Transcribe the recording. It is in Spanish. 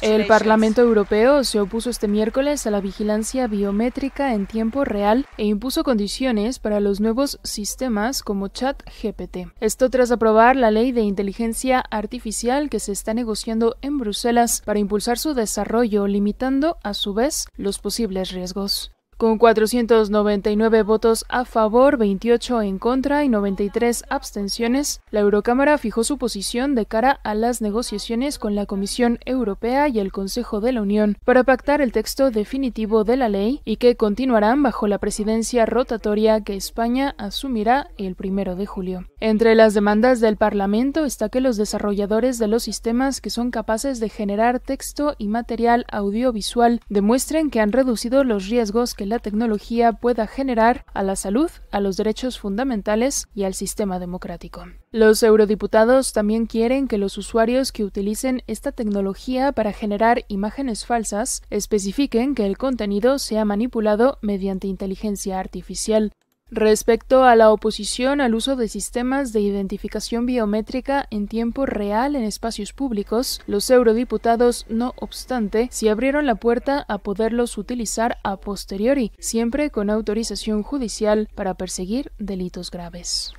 El Parlamento Europeo se opuso este miércoles a la vigilancia biométrica en tiempo real e impuso condiciones para los nuevos sistemas como ChatGPT. Esto tras aprobar la ley de inteligencia artificial que se está negociando en Bruselas para impulsar su desarrollo, limitando a su vez los posibles riesgos con 499 votos a favor, 28 en contra y 93 abstenciones, la Eurocámara fijó su posición de cara a las negociaciones con la Comisión Europea y el Consejo de la Unión para pactar el texto definitivo de la ley y que continuarán bajo la presidencia rotatoria que España asumirá el 1 de julio. Entre las demandas del Parlamento está que los desarrolladores de los sistemas que son capaces de generar texto y material audiovisual demuestren que han reducido los riesgos que la tecnología pueda generar a la salud, a los derechos fundamentales y al sistema democrático. Los eurodiputados también quieren que los usuarios que utilicen esta tecnología para generar imágenes falsas especifiquen que el contenido sea manipulado mediante inteligencia artificial. Respecto a la oposición al uso de sistemas de identificación biométrica en tiempo real en espacios públicos, los eurodiputados, no obstante, se abrieron la puerta a poderlos utilizar a posteriori, siempre con autorización judicial para perseguir delitos graves.